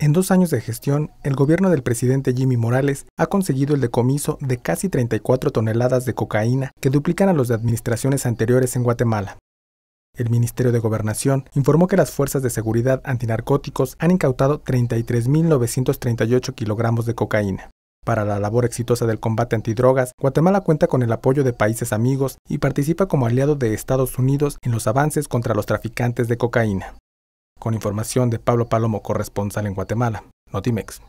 En dos años de gestión, el gobierno del presidente Jimmy Morales ha conseguido el decomiso de casi 34 toneladas de cocaína que duplican a los de administraciones anteriores en Guatemala. El Ministerio de Gobernación informó que las fuerzas de seguridad antinarcóticos han incautado 33.938 kilogramos de cocaína. Para la labor exitosa del combate antidrogas, Guatemala cuenta con el apoyo de países amigos y participa como aliado de Estados Unidos en los avances contra los traficantes de cocaína. Con información de Pablo Palomo, corresponsal en Guatemala, Notimex.